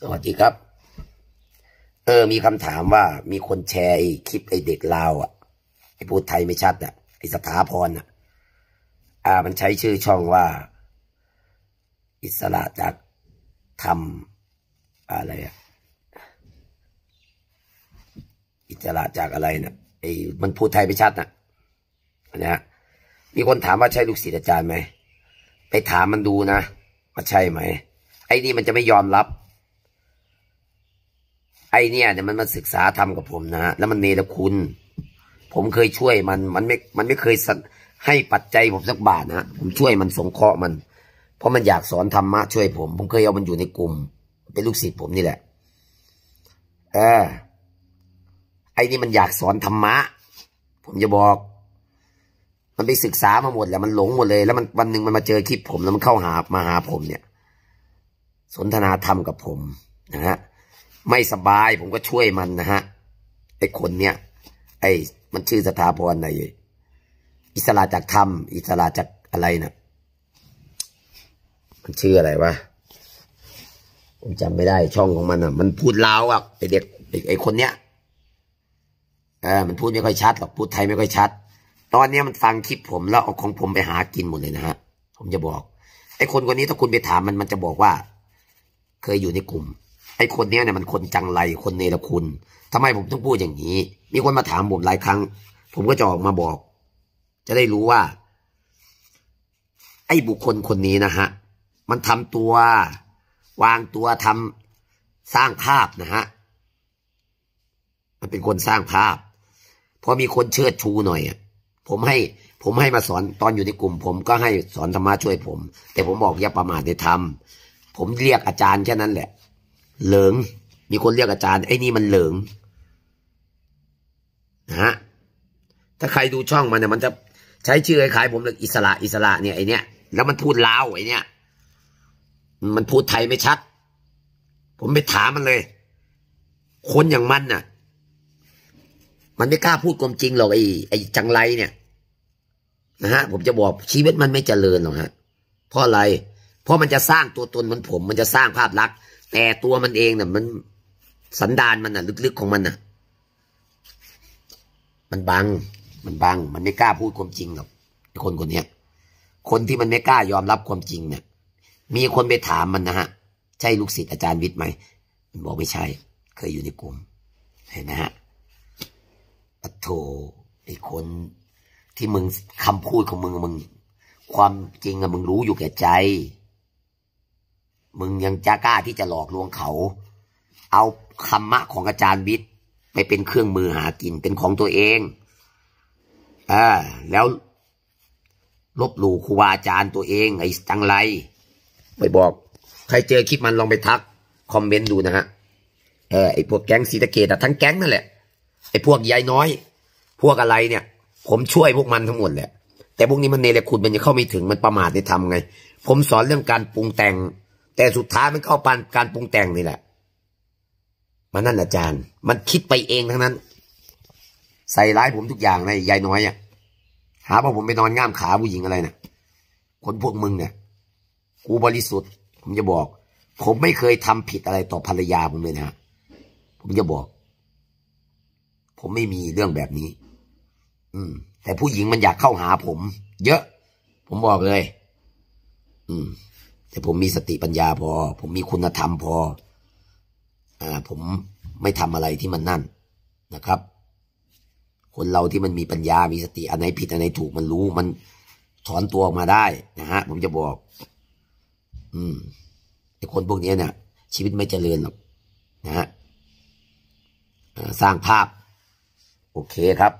สวัสดีครับ เออ มีคำถามว่า มีคนแชร์คลิป ไอเด็กลาว อ่ะ ไอพูดไทยไม่ชัดอ่ะ ไอสถาพรอ่ะ อ่า มันใช้ชื่อช่องว่า อิสระจากทำอะไรอ่ะ อิสระจากอะไรนะ่ะไอมันพูดไทยไม่ชัดนะ่ะนยมีคนถามว่าใช่ลูกศิษย์อาจารย์ไหม ไปถามมันดูนะว่าใช่ไหม ไอ้นี่มันจะไม่ยอมรับไอเนี่ยเนี่ยมันมาศึกษาทำกับผมนะฮะแล้วมันเนรคุณ ผมเคยช่วยมันมันไม่ มันไม่เคยให้ปัจจัยผมสักบาทนะผมช่วยมันสงเคราะห์มัน เพราะมันอยากสอนธรรมะช่วยผม ผมเคยเอามันอยู่ในกลุ่มเป็นลูกศิษย์ผมนี่แหละ เออไอ้นี่มันอยากสอนธรรมะผมจะบอก มันไปศึกษามาหมด แล้วมันหลงหมดเลย แล้วมันวันหนึ่งมันมาเจอคลิปผมแล้วมันเข้าหามาหาผม เนี่ยสนทนาธรรมกับผมนะฮะไม่สบายผมก็ช่วยมันนะฮะไอ้คนเนี่ยไอ้มันชื่อสถาพรอะไรอิสระจากธรรมอิสระจากอะไรนะมันชื่ออะไรวะผมจำไม่ได้ช่องของมันอ่ะ มันพูดลาวอ่ะไอเด็กไอ้คนเนี้ยเออมันพูดไม่ค่อยชัดหรอกพูดไทยไม่ค่อยชัด ตอนนี้มันฟังคลิปผมแล้วเอาของผมไปหากินหมดเลยนะฮะ ผมจะบอก ไอ้คนคนนี้ถ้าคุณไปถามมันมันจะบอกว่า เคยอยู่ในกลุ่มไอ้คนเนี้ยเนี่ยมันคนจังไรคนเนรคุณ ทำไมผมต้องพูดอย่างนี้ มีคนมาถามผมหลายครั้ง ผมก็จะออกมาบอก จะได้รู้ว่า ไอ้บุคคลคนนี้นะฮะ มันทำตัววางตัวทำสร้างภาพนะฮะ มันเป็นคนสร้างภาพพอมีคนเชิดชูหน่อย ผมให้ผมให้มาสอนตอนอยู่ในกลุ่ม ผมก็ให้สอนธรรมะช่วยผม แต่ผมบอกอย่าประมาทในธรรม ผมเรียกอาจารย์แค่นั้นแหละเหลิง มีคนเรียกอาจารย์ไอ้นี่มันเหลิงนะฮะ ถ้าใครดูช่องมันเนี่ยมันจะใช้ชื่อคล้ายๆผมเลยอิสระ อิสระเนี่ยไอเนี้ย แล้วมันพูดลาวไอเนี้ย มันพูดไทยไม่ชัด ผมไปถามมันเลย คนอย่างมันน่ะ มันไม่กล้าพูดความจริงหรอกไอไอจังไรเนี่ยนะฮะ ผมจะบอกชีวิตมันไม่เจริญหรอกฮะ เพราะอะไร เพราะมันจะสร้างตัวตนมันผมมันจะสร้างภาพลักษณ์แต่ตัวมันเองน่ะมัน สันดานมันน่ะ ลึก ๆ ของมันน่ะ มันบังมันบังมันไม่กล้าพูดความจริงหรอกคนคนนี้คนที่มันไม่กล้ายอมรับความจริงเนี่ยมีคนไปถามมันนะฮะ ใช่ลูกศิษย์อาจารย์วิทย์ไหมมันบอกไม่ใช่ เคยอยู่ในกลุ่มเห็นนะฮะอัโถไอ้คนที่มึงคำพูดของมึงมึง ความจริงอะมึงรู้อยู่แก่ใจมึงยังจะกล้าที่จะหลอกลวงเขา เอาคำมะของอาจารย์วิทย์ไปเป็นเครื่องมือหากิน เป็นของตัวเองอ่าแล้ว ลบหลู่ครูอาจารย์ตัวเองไอ้จังไรไปบอก ใครเจอคลิปมันลองไปทัก คอมเมนต์ดูนะฮะ เออไอ้พวกแก๊งสีตะเกตทั้งแก๊งนั่นแหละ ไอ้พวกยายน้อย พวกอะไรเนี่ย ผมช่วยพวกมันทั้งหมดแหละ แต่พวกนี้มันเนรคุณมันจะเข้าไม่ถึงมันประมาทในทำไง ผมสอนเรื่องการปรุงแต่งแต่สุดท้ายมันก็เอาปานการปรุงแต่งนี่แหละ มันนั่นอาจารย์ มันคิดไปเองทั้งนั้น ใส่ร้ายผมทุกอย่างเลยยายน้อยอ่ะหาว่าผมไปนอนง่ามขาผู้หญิงอะไรนะ่ะ คนพวกมึงเนี่ย กูบริสุทธิ์ ผมจะบอก ผมไม่เคยทำผิดอะไรต่อภรรยาผมเลยนะผมจะบอก ผมไม่มีเรื่องแบบนี้ อืม แต่ผู้หญิงมันอยากเข้าหาผม เยอะ ผมบอกเลย อืมแต่ผมมีสติปัญญาพอ ผมมีคุณธรรมพอ อ่า ผมไม่ทำอะไรที่มันนั่นนะครับ คนเราที่มันมีปัญญามีสติอันไหนผิด อันไหนถูกมันรู้ มัน ถอนตัวออกมาได้นะฮะ ผมจะบอก อืม แต่คนพวกนี้เนี่ย ชีวิตไม่เจริญหรอกนะฮะสร้างภาพ โอเคครับ